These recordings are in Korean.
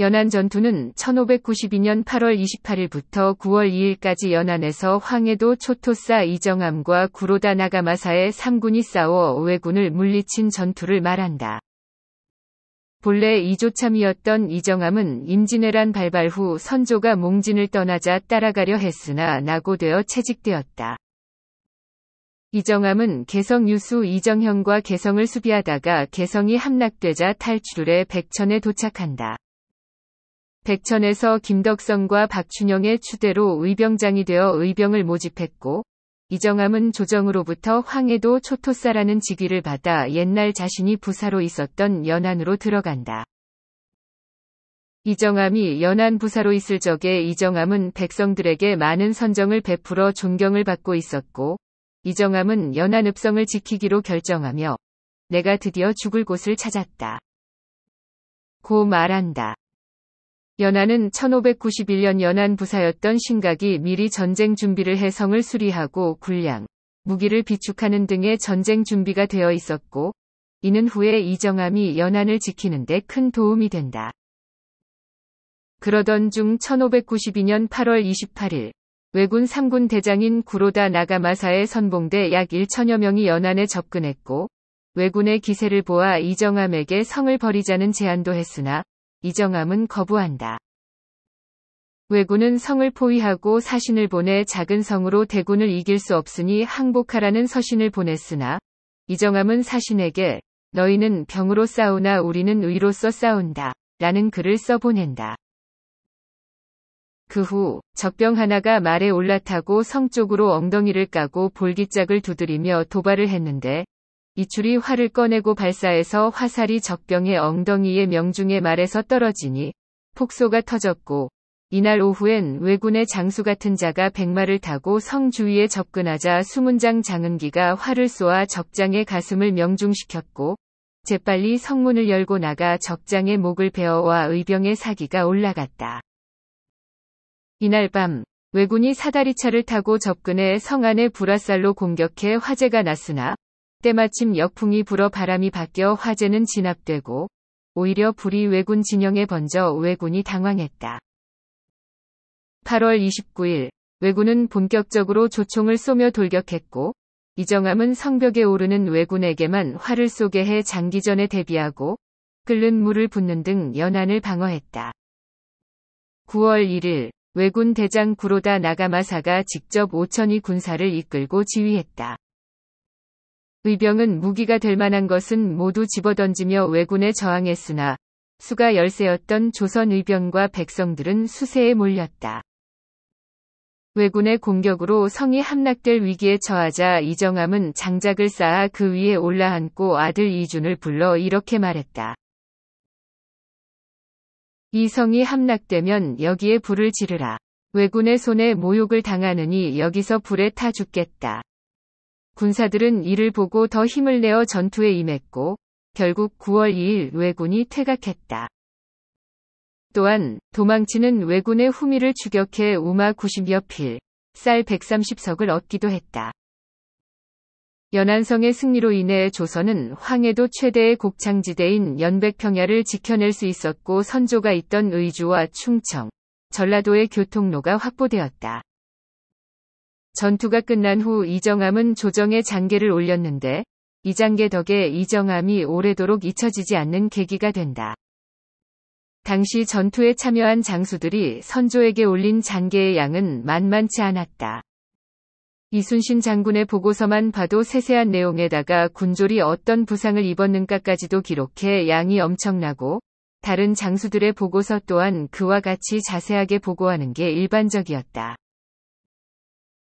연안 전투는 1592년 8월 28일부터 9월 2일까지 연안에서 황해도 초토사 이정함과 구로다 나가마사의 3군이 싸워 왜군을 물리친 전투를 말한다. 본래 이조참이었던 이정함은 임진왜란 발발 후 선조가 몽진을 떠나자 따라가려 했으나 낙오되어 채직되었다. 이정함은 개성 유수 이정현과 개성을 수비하다가 개성이 함락되자 탈출해 을 백천에 도착한다. 백천에서 김덕성과 박춘영의 추대로 의병장이 되어 의병을 모집했고 이정함은 조정으로부터 황해도 초토사라는 직위를 받아 옛날 자신이 부사로 있었던 연안으로 들어간다. 이정함이 연안 부사로 있을 적에 이정함은 백성들에게 많은 선정을 베풀어 존경을 받고 있었고 이정함은 연안 읍성을 지키기로 결정하며 내가 드디어 죽을 곳을 찾았다. 고 말한다. 연안은 1591년 연안 부사였던 신각이 미리 전쟁 준비를 해 성을 수리하고 군량, 무기를 비축하는 등의 전쟁 준비가 되어 있었고, 이는 후에 이정함이 연안을 지키는 데 큰 도움이 된다. 그러던 중 1592년 8월 28일, 외군 3군 대장인 구로다 나가마사의 선봉대 약 1천여 명이 연안에 접근했고, 외군의 기세를 보아 이정함에게 성을 버리자는 제안도 했으나, 이정암은 거부한다. 왜군은 성을 포위하고 사신을 보내 작은 성으로 대군을 이길 수 없으니 항복하라는 서신을 보냈으나 이정암은 사신에게 너희는 병으로 싸우나 우리는 의로써 싸운다 라는 글을 써보낸다. 그 후 적병 하나가 말에 올라타고 성 쪽으로 엉덩이를 까고 볼기짝을 두드리며 도발을 했는데 이출이 활을 꺼내고 발사해서 화살이 적병의 엉덩이에 명중해 말에서 떨어지니 폭소가 터졌고 이날 오후엔 왜군의 장수 같은 자가 백마를 타고 성 주위에 접근하자 수문장 장은기가 활을 쏘아 적장의 가슴을 명중시켰고 재빨리 성문을 열고 나가 적장의 목을 베어와 의병의 사기가 올라갔다. 이날 밤 왜군이 사다리차를 타고 접근해 성 안에 불화살로 공격해 화재가 났으나 때마침 역풍이 불어 바람이 바뀌어 화재는 진압되고 오히려 불이 외군 진영에 번져 외군이 당황했다. 8월 29일 외군은 본격적으로 조총을 쏘며 돌격했고 이정함은 성벽에 오르는 외군에게만 활을 쏘게 해 장기전에 대비하고 끓는 물을 붓는 등 연안을 방어했다. 9월 1일 외군 대장 구로다 나가마사가 직접 오천이 군사를 이끌고 지휘했다. 의병은 무기가 될 만한 것은 모두 집어던지며 왜군에 저항했으나 수가 열세였던 조선 의병과 백성들은 수세에 몰렸다. 왜군의 공격으로 성이 함락될 위기에 처하자 이정함은 장작을 쌓아 그 위에 올라앉고 아들 이준을 불러 이렇게 말했다. 이 성이 함락되면 여기에 불을 지르라. 왜군의 손에 모욕을 당하느니 여기서 불에 타 죽겠다. 군사들은 이를 보고 더 힘을 내어 전투에 임했고 결국 9월 2일 왜군이 퇴각했다. 또한 도망치는 왜군의 후미를 추격해 우마 90여 필, 쌀 130석을 얻기도 했다. 연안성의 승리로 인해 조선은 황해도 최대의 곡창지대인 연백평야를 지켜낼 수 있었고 선조가 있던 의주와 충청, 전라도의 교통로가 확보되었다. 전투가 끝난 후 이정암은 조정의 장계를 올렸는데 이 장계 덕에 이정암이 오래도록 잊혀지지 않는 계기가 된다. 당시 전투에 참여한 장수들이 선조에게 올린 장계의 양은 만만치 않았다. 이순신 장군의 보고서만 봐도 세세한 내용에다가 군졸이 어떤 부상을 입었는가까지도 기록해 양이 엄청나고 다른 장수들의 보고서 또한 그와 같이 자세하게 보고하는 게 일반적이었다.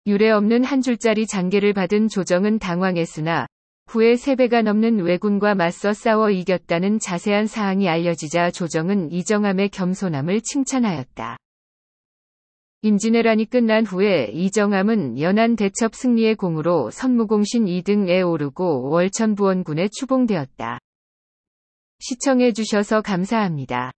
유례 없는 한 줄짜리 장계를 받은 조정은 당황했으나 후에 3배가 넘는 왜군과 맞서 싸워 이겼다는 자세한 사항이 알려지자 조정은 이정함의 겸손함을 칭찬하였다. 임진왜란이 끝난 후에 이정함은 연안 대첩 승리의 공으로 선무공신 2등에 오르고 월천부원군에 추봉되었다. 시청해주셔서 감사합니다.